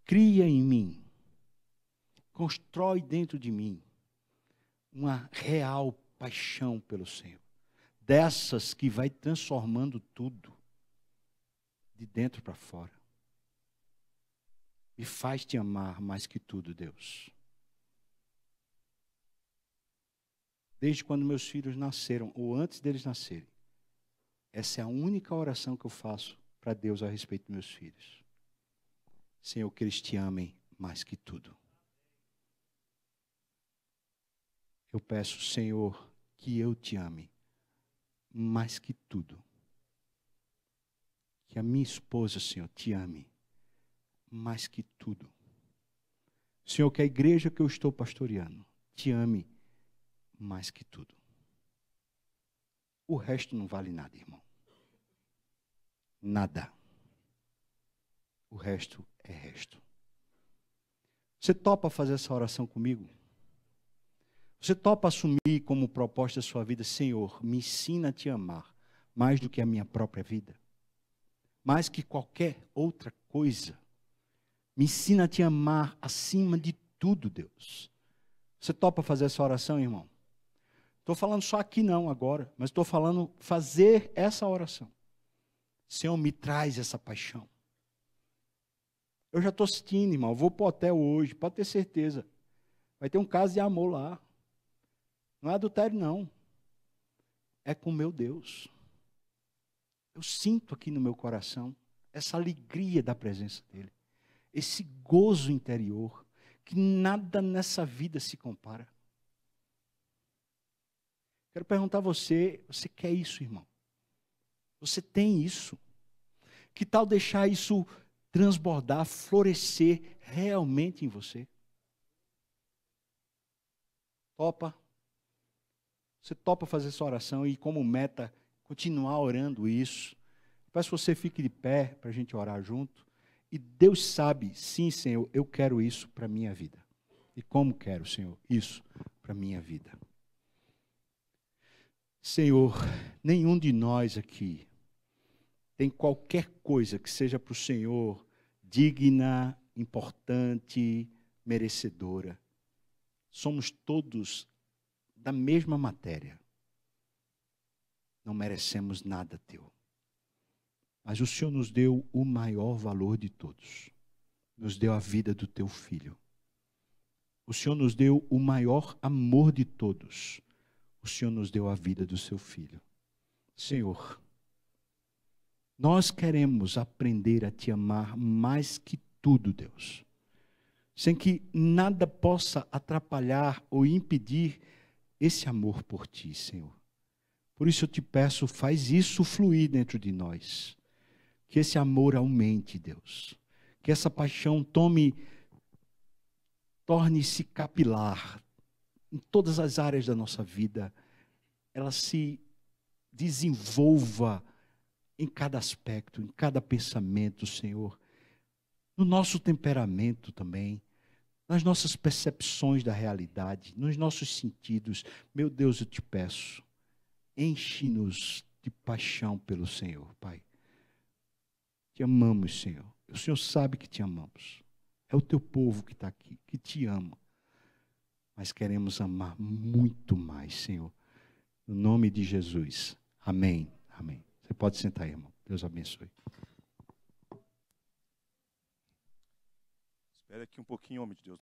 cria em mim constrói dentro de mim uma real paixão pelo Senhor. Dessas que vai transformando tudo, de dentro para fora. Me faz te amar mais que tudo, Deus. Desde quando meus filhos nasceram, ou antes deles nascerem, essa é a única oração que eu faço para Deus a respeito dos meus filhos. Senhor, que eles te amem mais que tudo. eu peço, Senhor, que eu te ame mais que tudo. Que a minha esposa, Senhor, te ame mais que tudo. Senhor, que a igreja que eu estou pastoreando te ame mais que tudo. O resto não vale nada, irmão. Nada. O resto é resto. Você topa fazer essa oração comigo? Você topa assumir como proposta a sua vida, Senhor, me ensina a te amar mais do que a minha própria vida, mais que qualquer outra coisa. Me ensina a te amar acima de tudo, Deus. Você topa fazer essa oração, irmão? Estou falando só aqui não agora, mas estou falando fazer essa oração. Senhor, me traz essa paixão. Eu já estou sentindo, irmão. Vou para o hotel hoje, pode ter certeza. Vai ter um caso de amor lá. Não é adultério, não. É com meu Deus. Eu sinto aqui no meu coração essa alegria da presença dEle, esse gozo interior, que nada nessa vida se compara. Quero perguntar a você: você quer isso, irmão? Você tem isso? Que tal deixar isso transbordar, florescer realmente em você? Topa. Você topa fazer essa oração e, como meta, continuar orando isso. Peço que você fique de pé para a gente orar junto. E Deus sabe, sim, Senhor, eu quero isso para a minha vida. E como quero, Senhor, isso para a minha vida. Senhor, nenhum de nós aqui tem qualquer coisa que seja para o Senhor digna, importante, merecedora. Somos todos da mesma matéria. Não merecemos nada teu. Mas o Senhor nos deu o maior valor de todos. Nos deu a vida do teu filho. O Senhor nos deu o maior amor de todos. O Senhor nos deu a vida do seu filho. Senhor, nós queremos aprender a te amar mais que tudo, Deus. Sem que nada possa atrapalhar ou impedir esse amor por ti, Senhor. Por isso eu te peço, faz isso fluir dentro de nós. Que esse amor aumente, Deus. Que essa paixão tome torne-se capilar em todas as áreas da nossa vida. Ela se desenvolva em cada aspecto, em cada pensamento, Senhor. No nosso temperamento também nas nossas percepções da realidade, nos nossos sentidos. Meu Deus, eu te peço, enche-nos de paixão pelo Senhor, Pai. Te amamos, Senhor. O Senhor sabe que te amamos. É o teu povo que está aqui, que te ama. Mas queremos amar muito mais, Senhor. No nome de Jesus. Amém. Amém. Você pode sentar aí, irmão. Deus abençoe. Espera aqui um pouquinho, homem de Deus.